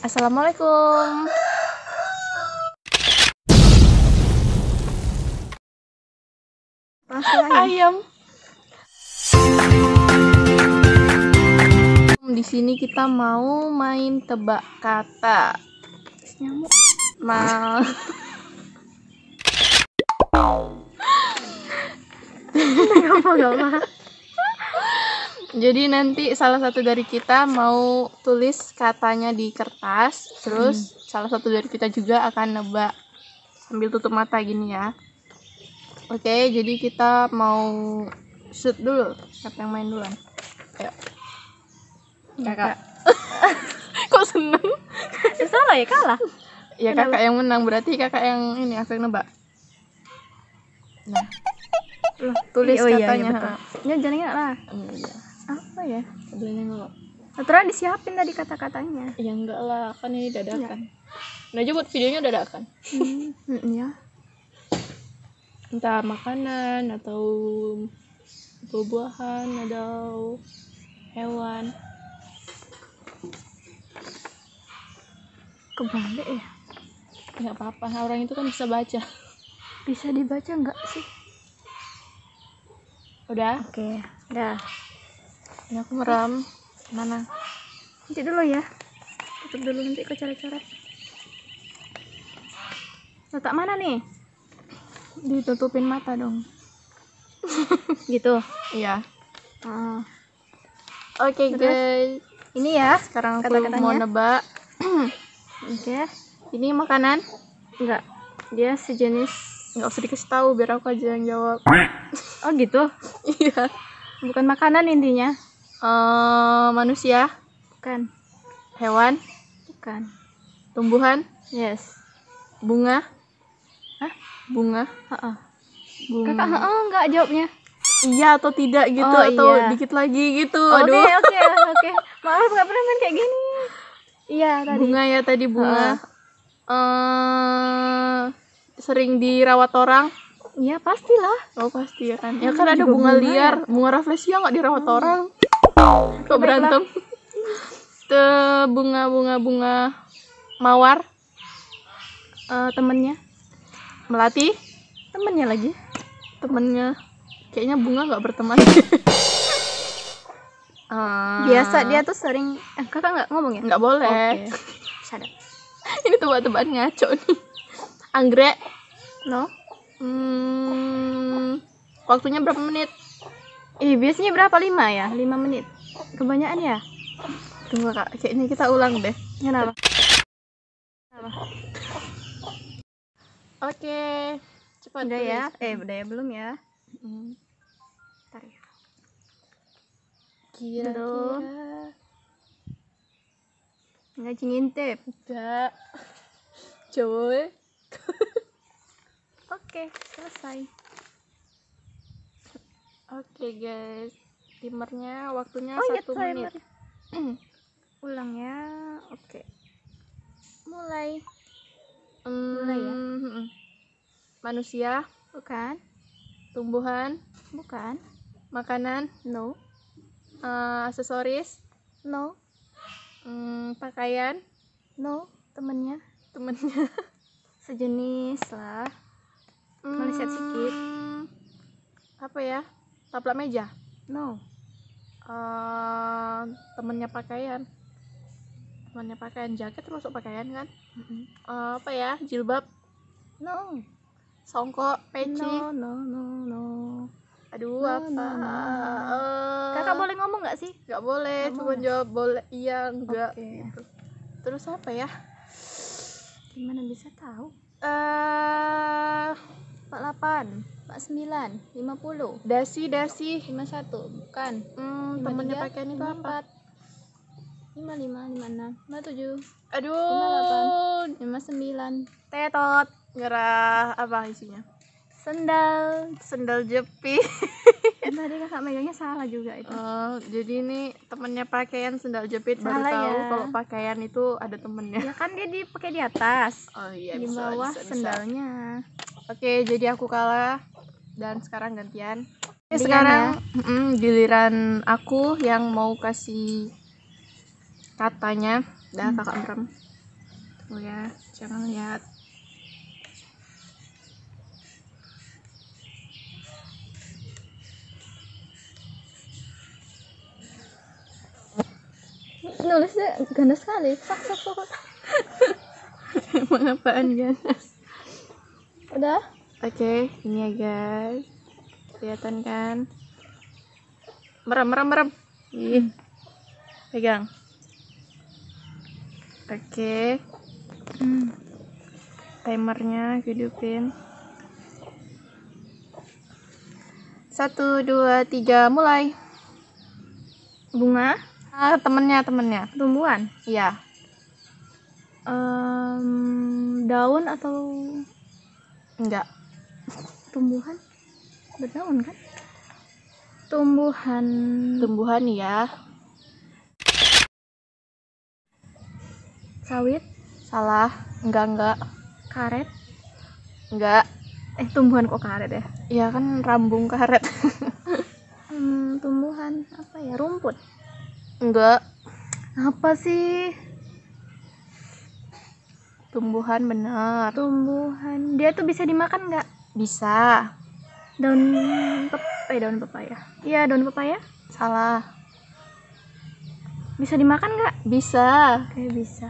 Assalamualaikum. Ayam. Di sini kita mau main tebak kata. Nyamuk. Mal. Kenapa jadi nanti salah satu dari kita mau tulis katanya di kertas, terus hmm. salah satu dari kita juga akan nebak sambil tutup mata gini ya. Oke, jadi kita mau shoot dulu. Siapa yang main duluan? Ayo. Kakak. Kok seneng? Eh, salah ya kalah. Ya kakak Kenapa? yang menang berarti kakak yang ini aku yang nebak. Nah. Loh, tulis oh, iya, iya, katanya. Iya, betul. Ya, jangan lah. Oh, iya apa ya udah nengok Aturan disiapin tadi kata-katanya ya enggak lah kan ini dadakan ya. nah aja buat videonya dadakan hmm, ya entah makanan atau buah-buahan atau hewan kebalik ya nggak apa-apa orang itu kan bisa baca bisa dibaca nggak sih udah oke okay. udah ini aku meram mana nanti dulu ya tutup dulu nanti aku coret-coret letak mana nih ditutupin mata dong gitu iya uh. oke okay, guys ini ya sekarang aku kata mau nebak oke okay. ini makanan enggak dia sejenis nggak usah dikasih tahu biar aku aja yang jawab oh gitu iya bukan makanan intinya uh, manusia bukan hewan bukan tumbuhan yes bunga Hah? bunga ha -ha. bunga kakak ha enggak jawabnya iya atau tidak gitu oh, atau iya. dikit lagi gitu oh, oke oke oke maaf nggak pernah main kayak gini iya tadi bunga ya tadi bunga uh. Uh, sering dirawat orang Iya pastilah. Oh pasti ya kan. Ya kan, kan ada bunga, bunga liar, ya? bunga rafflesia nggak dirawat oh. orang kok berantem te bunga bunga bunga mawar uh, temennya melati temennya lagi temennya kayaknya bunga nggak berteman uh, biasa dia tuh sering eh, kakak nggak ngomong ya nggak boleh okay. ini tebak-tebakan ngaco nih anggrek no hmm, waktunya berapa menit Ih, biasanya berapa? 5 ya? 5 menit kebanyakan ya tunggu kak kayaknya kita ulang deh kenapa kenapa oke cepat udah ya eh udah ya belum ya hmm. ya kira-kira cingin tip enggak cuy oke selesai oke guys timernya waktunya oh, iya, satu ya, menit ulang ya oke mulai hmm, mulai ya manusia bukan tumbuhan bukan makanan no uh, aksesoris no hmm, pakaian no temennya temennya sejenis lah melihat mm, sedikit apa ya taplak meja no uh, temennya pakaian temennya pakaian jaket termasuk pakaian kan uh, apa ya jilbab no songkok peci no no no no aduh no, apa no, no, no. Uh, eh, kakak boleh ngomong nggak sih nggak boleh ngomong cuma jawab boleh iya enggak okay. gitu. terus apa ya gimana bisa tahu eh uh, 48 49 50 dasi dasi 51 bukan hmm, temennya pakai itu apa 55 56 57 aduh 58 59 tetot nyerah apa isinya sendal sendal jepi tadi kakak megangnya salah juga itu uh, jadi ini temennya pakaian sendal jepit salah baru tahu ya. kalau pakaian itu ada temennya ya kan dia dipakai di atas oh iya di bisa, bawah bisa, bisa. sendalnya oke okay, jadi aku kalah dan oh. sekarang gantian. Oke, sekarang mm, giliran aku yang mau kasih katanya. Dah hmm. kakak merem. Tuh ya, jangan lihat. Nulisnya ganas sekali. Sak, sak, sak. Mengapaan ganas? Udah? oke okay, ini ya guys kelihatan kan merem merem merem ih hmm. pegang oke okay. hmm. timernya hidupin satu dua tiga mulai bunga ah, temennya temennya tumbuhan iya um, daun atau enggak tumbuhan berdaun kan tumbuhan tumbuhan ya sawit salah enggak enggak karet enggak eh tumbuhan kok karet ya iya kan rambung karet hmm, tumbuhan apa ya rumput enggak apa sih tumbuhan benar tumbuhan dia tuh bisa dimakan enggak bisa. Daun pepaya eh daun pepaya. Iya, daun pepaya. Salah. Bisa dimakan nggak? Bisa. Kayak bisa.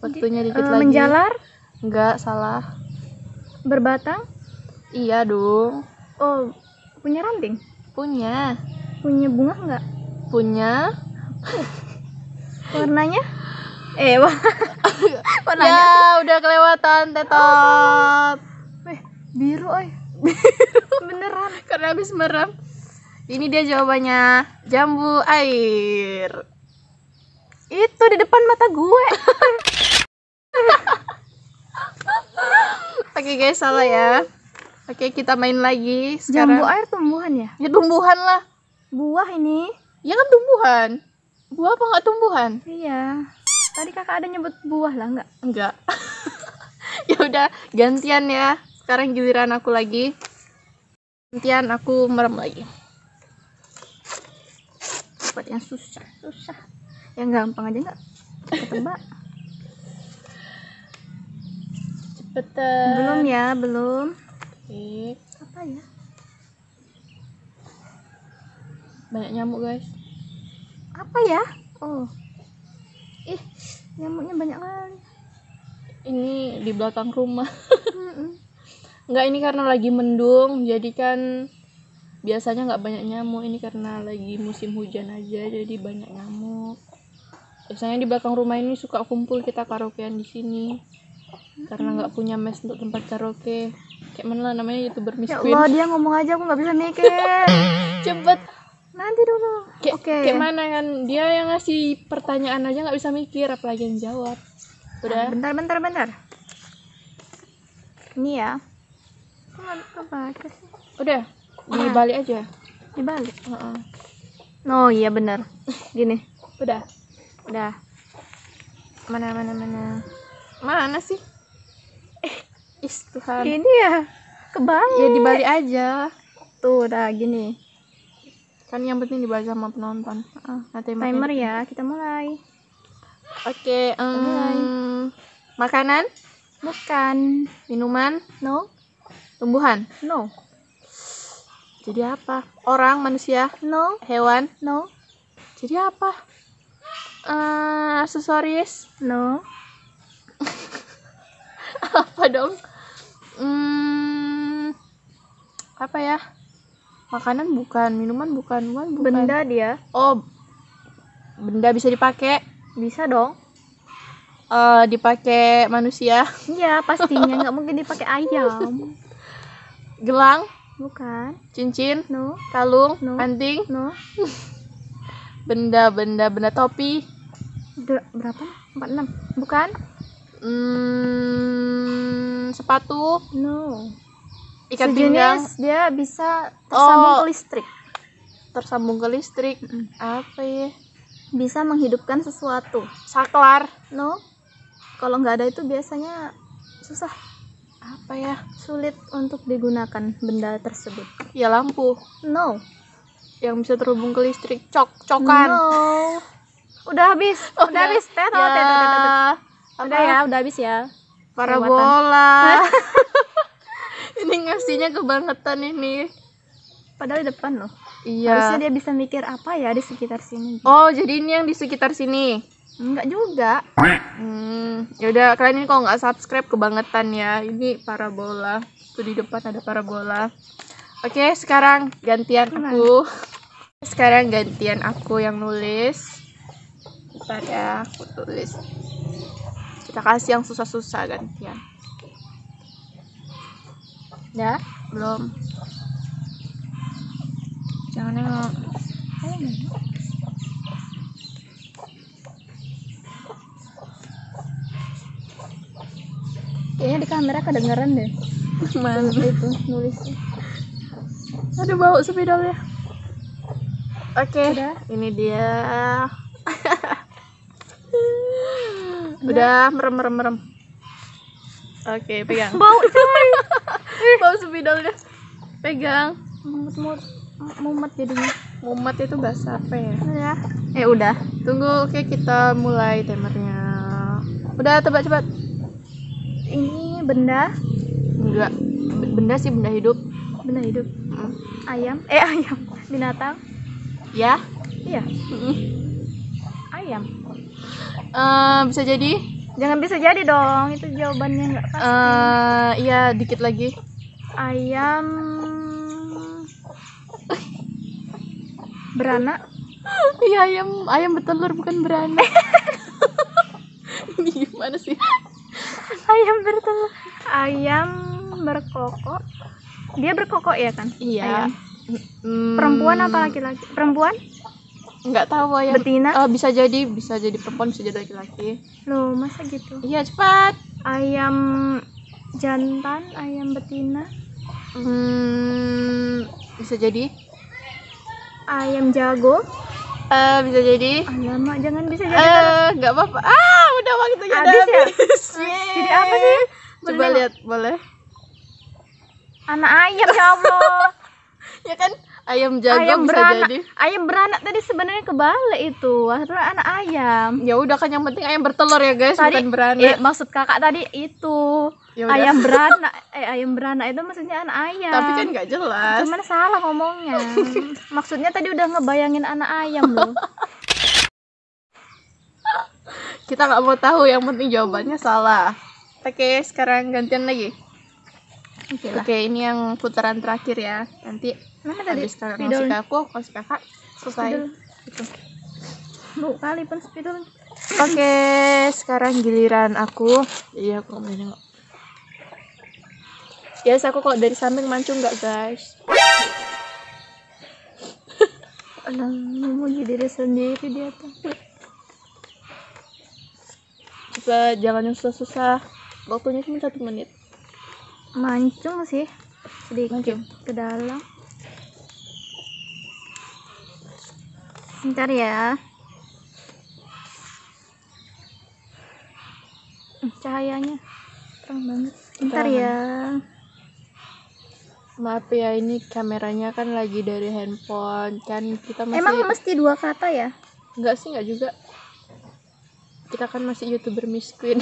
Waktunya dikit menjalar? Eh, lagi. Menjalar? nggak salah. Berbatang? Iya dong. Oh, punya ranting? Punya. Punya bunga nggak? Punya. Warnanya? Eh, warnanya. Ya, udah kelewatan, tetap. Oh biru oi beneran karena habis merem ini dia jawabannya jambu air itu di depan mata gue oke okay, guys salah ya oke okay, kita main lagi sekarang jambu air tumbuhan ya ya tumbuhan lah buah ini ya kan tumbuhan buah apa nggak tumbuhan iya tadi kakak ada nyebut buah lah nggak nggak ya udah gantian ya sekarang giliran aku lagi nantian aku merem lagi cepatnya yang susah susah yang gampang aja nggak Tembak, cepetan belum ya belum Oke. apa ya banyak nyamuk guys apa ya oh ih nyamuknya banyak kali ini di belakang rumah nggak ini karena lagi mendung jadi kan biasanya nggak banyak nyamuk ini karena lagi musim hujan aja jadi banyak nyamuk biasanya di belakang rumah ini suka kumpul kita karaokean di sini karena nggak punya mes untuk tempat karaoke kayak mana lah namanya youtuber Miss ya Allah, Queen. dia ngomong aja aku nggak bisa mikir cepet nanti dulu oke okay. kayak mana kan dia yang ngasih pertanyaan aja nggak bisa mikir apalagi yang jawab udah bentar bentar bentar ini ya nggak baca sih udah dibalik ah. aja dibalik uh -uh. oh iya benar gini udah udah mana mana mana mana sih eh is Tuhan ini ya kebalik ya dibalik aja tuh udah gini kan yang penting dibaca sama penonton uh, nah, timer ya kita mulai oke okay, um, mulai. makanan bukan minuman no Tumbuhan? No. Jadi apa? Orang, manusia? No. Hewan? No. Jadi apa? Uh, aksesoris? No. apa dong? Hmm, apa ya? Makanan bukan, minuman bukan, bukan, Benda dia. Oh, benda bisa dipakai? Bisa dong. Uh, dipakai manusia? Iya, pastinya nggak mungkin dipakai ayam. gelang bukan cincin no kalung no anting no benda benda benda topi De, berapa empat enam bukan hmm, sepatu no ikat Sejenis pinggang dia bisa tersambung oh, ke listrik tersambung ke listrik -mm. apa ya bisa menghidupkan sesuatu saklar no kalau nggak ada itu biasanya susah apa ya sulit untuk digunakan benda tersebut ya lampu no yang bisa terhubung ke listrik cok cokan no udah habis oh, udah ya. habis teh ya. tetot udah ya udah habis ya parabola ini ngasihnya kebangetan ini padahal di depan loh iya harusnya dia bisa mikir apa ya di sekitar sini oh jadi ini yang di sekitar sini Enggak juga. Hmm, ya udah kalian ini kalau nggak subscribe kebangetan ya. Ini parabola. Tuh di depan ada parabola. Oke, sekarang gantian aku. Sekarang gantian aku yang nulis. Bentar ya, aku tulis. Kita kasih yang susah-susah gantian. Ya, belum. Jangan nengok. Oh, kayaknya di kamera kedengeran deh mana itu nulis ada bau spidol ya, oke okay, udah? ini dia udah merem merem merem oke okay, pegang bau bau spidol ya, pegang mumet mumet mumet jadinya mumet itu bahasa apa ya ya eh udah tunggu oke okay, kita mulai temernya udah tebak cepat ini benda enggak benda sih benda hidup benda hidup hmm. ayam eh ayam binatang ya iya hmm. ayam uh, bisa jadi jangan bisa jadi dong itu jawabannya enggak pasti uh, iya dikit lagi ayam beranak iya ayam ayam bertelur bukan beranak gimana sih ayam bertelur ayam berkokok dia berkokok ya kan iya ayam. Hmm. perempuan apa laki-laki perempuan nggak tahu ayam betina uh, bisa jadi bisa jadi perempuan bisa jadi laki-laki Lo masa gitu iya cepat ayam jantan ayam betina hmm, bisa jadi ayam jago uh, bisa jadi ah, lama jangan bisa jadi eh, nggak uh, apa-apa ah waktunya gitu, habis. Ya? Jadi apa sih? Coba lihat, boleh. Anak ayam ya Allah. ya kan ayam jago ayam bisa beranak. jadi. Ayam beranak tadi sebenarnya kebalik itu. Harusnya anak ayam. Ya udah kan yang penting ayam bertelur ya guys, tadi, bukan beranak. Eh, maksud Kakak tadi itu. Yaudah. Ayam beranak, eh ayam beranak itu maksudnya anak ayam. Tapi kan nggak jelas. Cuman salah ngomongnya. maksudnya tadi udah ngebayangin anak ayam loh kita nggak mau tahu yang penting jawabannya salah oke okay, sekarang gantian lagi oke okay, okay, ini yang putaran terakhir ya nanti mana tadi sekarang ngasih aku kasih kakak selesai itu bu kali pun spidol oke okay, sekarang giliran aku iya aku mau nengok Yes, aku kok dari samping mancung nggak guys? Alam, jadi diri sendiri dia tuh bisa jangan yang susah-susah waktunya cuma satu menit mancung sih sedikit mancung. ke dalam ntar ya hmm, cahayanya terang banget ntar ya maaf ya ini kameranya kan lagi dari handphone kan kita masih emang mesti dua kata ya enggak sih enggak juga kita kan masih youtuber miskin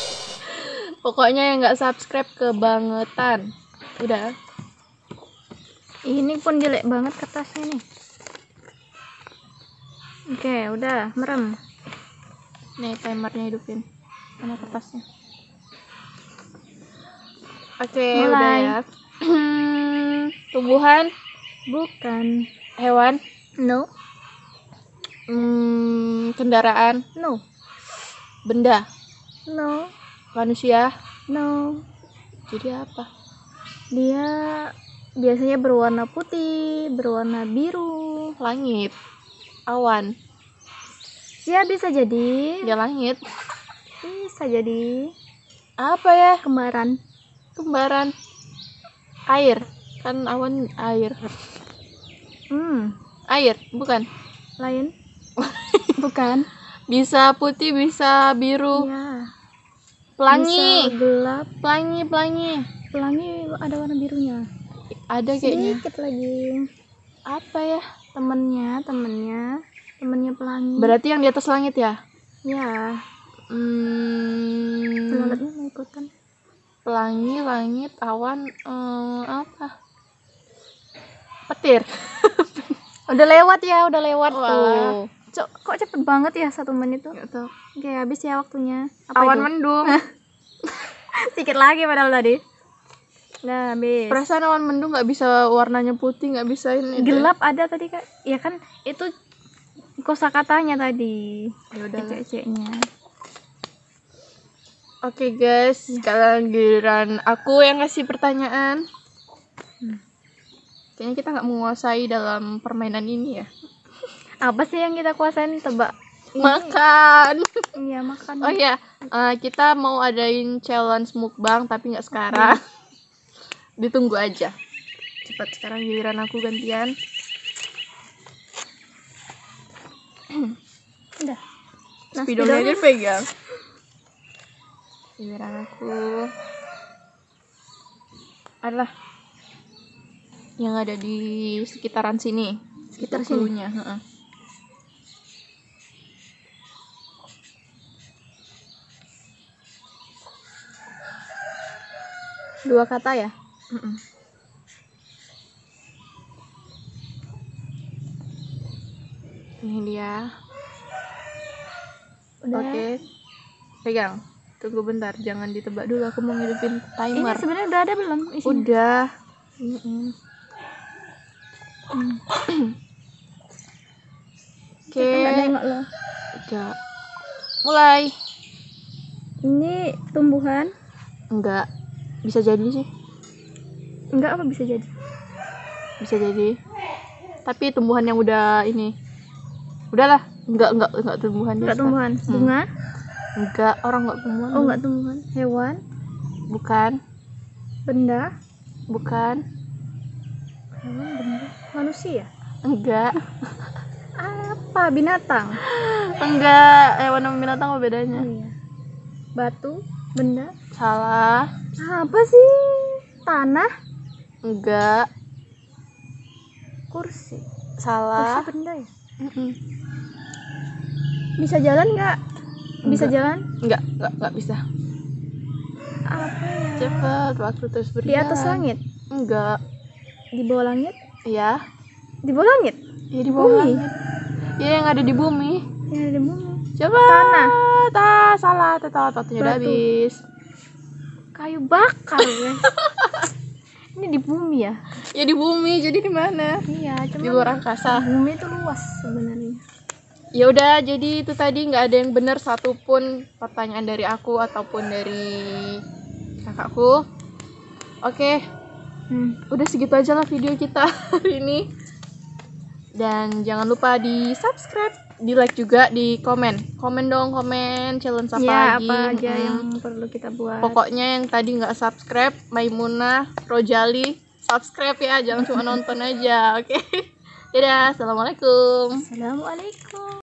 pokoknya yang nggak subscribe kebangetan udah ini pun jelek banget kertasnya nih oke udah merem nih timernya hidupin sama kertasnya oke okay, udah ya tumbuhan bukan hewan no Hmm, kendaraan? No. Benda? No. Manusia? No. Jadi apa? Dia biasanya berwarna putih, berwarna biru. Langit? Awan? Ya bisa jadi. Ya langit. Bisa jadi. Apa ya? Kembaran. Kembaran. Air. Kan awan air. Hmm. Air, bukan. Lain. bukan bisa putih bisa biru ya. pelangi bisa gelap pelangi pelangi pelangi ada warna birunya ada kayaknya sedikit lagi apa ya temennya temennya temennya pelangi berarti yang di atas langit ya ya hmm, pelangi pelangi langit awan um, apa petir udah lewat ya udah lewat Wah. tuh Cok, kok cepet banget ya satu menit tuh? Gitu. Oke, habis ya waktunya. Apa Awan itu? mendung. Sedikit lagi padahal tadi. Nah, habis. Perasaan awan mendung nggak bisa warnanya putih, nggak bisa ini. Gelap deh. ada tadi kak. Ya kan itu kosa katanya tadi. Ya udah. Oke guys, ya. sekarang giliran aku yang ngasih pertanyaan. Hmm. Kayaknya kita nggak menguasai dalam permainan ini ya apa sih yang kita kuasain tebak makan iya makan oh iya uh, kita mau adain challenge mukbang tapi nggak sekarang ditunggu aja cepat sekarang giliran aku gantian udah nah, spidolnya dia pegang giliran aku adalah yang ada di sekitaran sini sekitar sini uh -uh. dua kata ya mm -mm. ini dia oke okay. pegang tunggu bentar jangan ditebak dulu aku mau ngidupin timer ini sebenarnya udah ada belum isinya? udah mm -mm. Oke. Okay. Udah. Mulai. Ini tumbuhan? Enggak bisa jadi sih enggak apa bisa jadi bisa jadi tapi tumbuhan yang udah ini udahlah enggak enggak enggak tumbuhan enggak biasa. tumbuhan hmm. bunga enggak orang enggak tumbuhan oh enggak tumbuhan hewan bukan benda bukan hewan benda manusia enggak apa binatang enggak hewan sama binatang apa bedanya oh, iya. batu benda Salah. Apa sih? Tanah? Enggak. Kursi. Salah. Kursi benda ya? Mm -mm. Bisa jalan nggak? Bisa jalan? Enggak, enggak, enggak bisa. Apa ya? Cepat, waktu terus berjalan. Di atas langit? Enggak. Di bawah langit? ya Di bawah langit? Iya, di bawah bumi. langit. Iya, yang ada di bumi. Yang ada di bumi. Coba. Tanah. Ta, salah. Tetap waktunya udah habis kayu bakar ya. ini di bumi ya ya di bumi jadi di mana iya cuma di luar angkasa bumi itu luas sebenarnya ya udah jadi itu tadi nggak ada yang benar satupun pertanyaan dari aku ataupun dari kakakku oke hmm. udah segitu aja lah video kita hari ini dan jangan lupa di subscribe di like juga di komen komen dong komen challenge apa ya, lagi apa aja hmm. yang perlu kita buat pokoknya yang tadi nggak subscribe Maimunah Rojali subscribe ya jangan cuma nonton aja oke okay? dadah assalamualaikum assalamualaikum